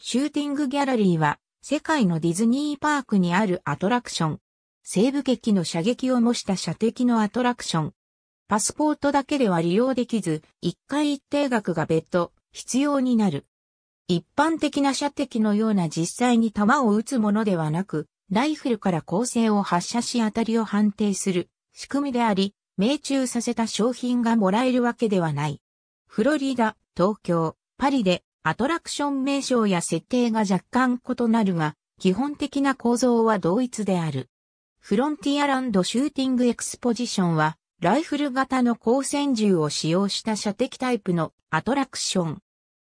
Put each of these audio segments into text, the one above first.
シューティングギャラリーは、世界のディズニーパークにあるアトラクション。西部劇の射撃を模した射的のアトラクション。パスポートだけでは利用できず、一回一定額が別途必要になる。一般的な射的のような実際に弾を撃つものではなく、ライフルから構成を発射し当たりを判定する仕組みであり、命中させた商品がもらえるわけではない。フロリダ、東京、パリでアトラクション名称や設定が若干異なるが、基本的な構造は同一である。フロンティアランドシューティングエクスポジションは、ライフル型の光線銃を使用した射的タイプのアトラクション。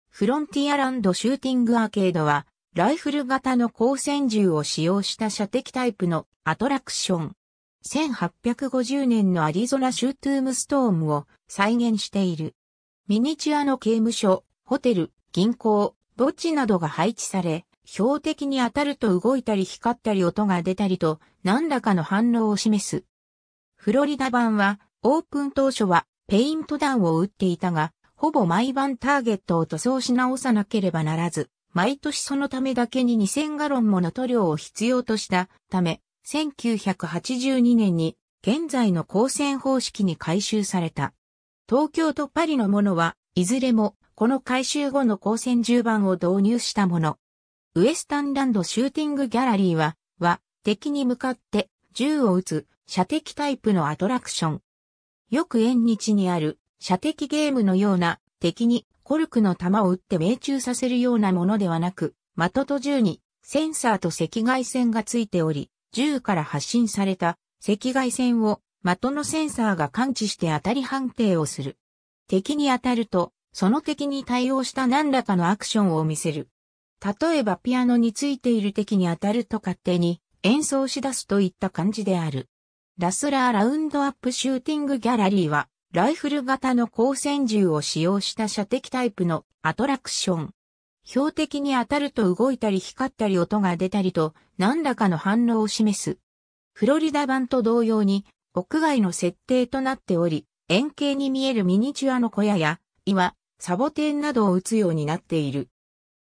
フロンティアランドシューティングアーケードは、ライフル型の光線銃を使用した射的タイプのアトラクション。1850年のアリゾナシュートゥームストームを再現している。ミニチュアの刑務所、ホテル、銀行、墓地などが配置され、標的に当たると動いたり光ったり音が出たりと何らかの反応を示す。フロリダ版はオープン当初はペイント弾を打っていたが、ほぼ毎晩ターゲットを塗装し直さなければならず、毎年そのためだけに2000ガロンもの塗料を必要としたため、1982年に現在の光線方式に改修された。東京とパリのものはいずれもこの改修後の光線10番を導入したもの。ウエスタンランドシューティングギャラリーは、は、敵に向かって銃を撃つ射的タイプのアトラクション。よく縁日にある射的ゲームのような敵にコルクの弾を撃って命中させるようなものではなく、的と銃にセンサーと赤外線がついており、銃から発信された赤外線を的のセンサーが感知して当たり判定をする。敵に当たるとその敵に対応した何らかのアクションを見せる。例えばピアノについている敵に当たると勝手に演奏し出すといった感じである。ラスラーラウンドアップシューティングギャラリーは、ライフル型の光線銃を使用した射的タイプのアトラクション。標的に当たると動いたり光ったり音が出たりと何らかの反応を示す。フロリダ版と同様に屋外の設定となっており、円形に見えるミニチュアの小屋や岩、サボテンなどを打つようになっている。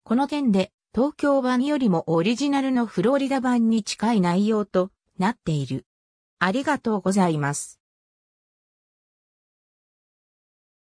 この点で、東京版よりもオリジナルのフロリダ版に近い内容となっている。ありがとうございます。